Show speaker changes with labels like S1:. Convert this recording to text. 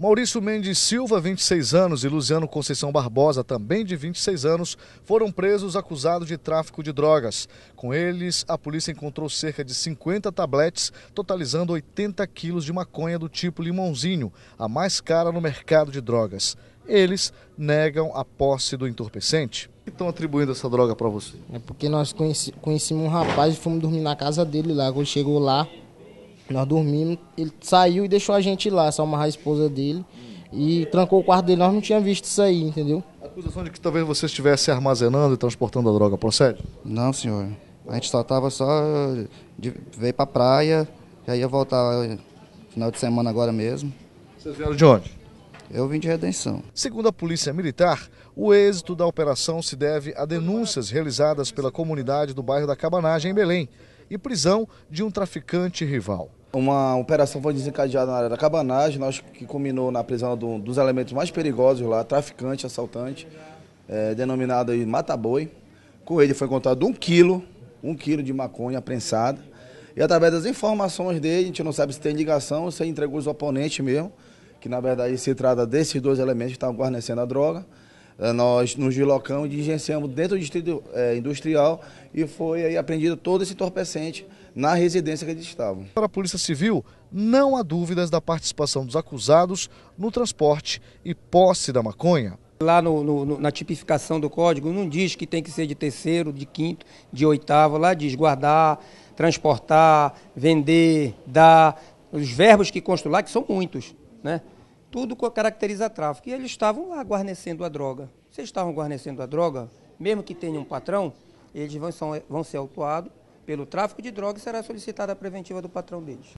S1: Maurício Mendes Silva, 26 anos, e Luciano Conceição Barbosa, também de 26 anos, foram presos acusados de tráfico de drogas. Com eles, a polícia encontrou cerca de 50 tabletes, totalizando 80 quilos de maconha do tipo limãozinho, a mais cara no mercado de drogas. Eles negam a posse do entorpecente. Que estão atribuindo essa droga para você? É porque nós conheci, conhecemos um rapaz e fomos dormir na casa dele lá. Quando chegou lá, nós dormimos, ele saiu e deixou a gente lá, só amarrar a esposa dele. E trancou o quarto dele, nós não tínhamos visto isso aí, entendeu? A acusação de que talvez você estivesse armazenando e transportando a droga procede? Não, senhor. A gente só estava só. De, veio a praia, já ia voltar eh, final de semana agora mesmo. Vocês vieram de onde? Eu vim de redenção. Segundo a Polícia Militar, o êxito da operação se deve a denúncias realizadas pela comunidade do bairro da Cabanagem, em Belém, e prisão
S2: de um traficante rival. Uma operação foi desencadeada na área da cabanagem, nós que culminou na prisão do, dos elementos mais perigosos lá, traficante, assaltante, é, denominado aí Mataboi. Com ele foi encontrado um quilo, um quilo de maconha prensada. E através das informações dele, a gente não sabe se tem ligação, se entregou os oponentes mesmo, que na verdade se trata desses dois elementos que estavam guarnecendo a droga. É, nós nos deslocamos e diligenciamos dentro do distrito é, industrial e foi aí apreendido todo esse entorpecente na residência que eles estavam. Para a Polícia Civil, não há dúvidas da participação dos acusados
S1: no transporte e posse da maconha.
S3: Lá no, no, na tipificação do código não diz que tem que ser de terceiro, de quinto, de oitavo, lá diz guardar, transportar, vender, dar, os verbos que constam lá, que são muitos, né? tudo que caracteriza tráfico. E eles estavam lá guarnecendo a droga. Se eles estavam guarnecendo a droga, mesmo que tenha um patrão, eles vão, são, vão ser autuados pelo tráfico de drogas e será solicitada a preventiva do patrão deles.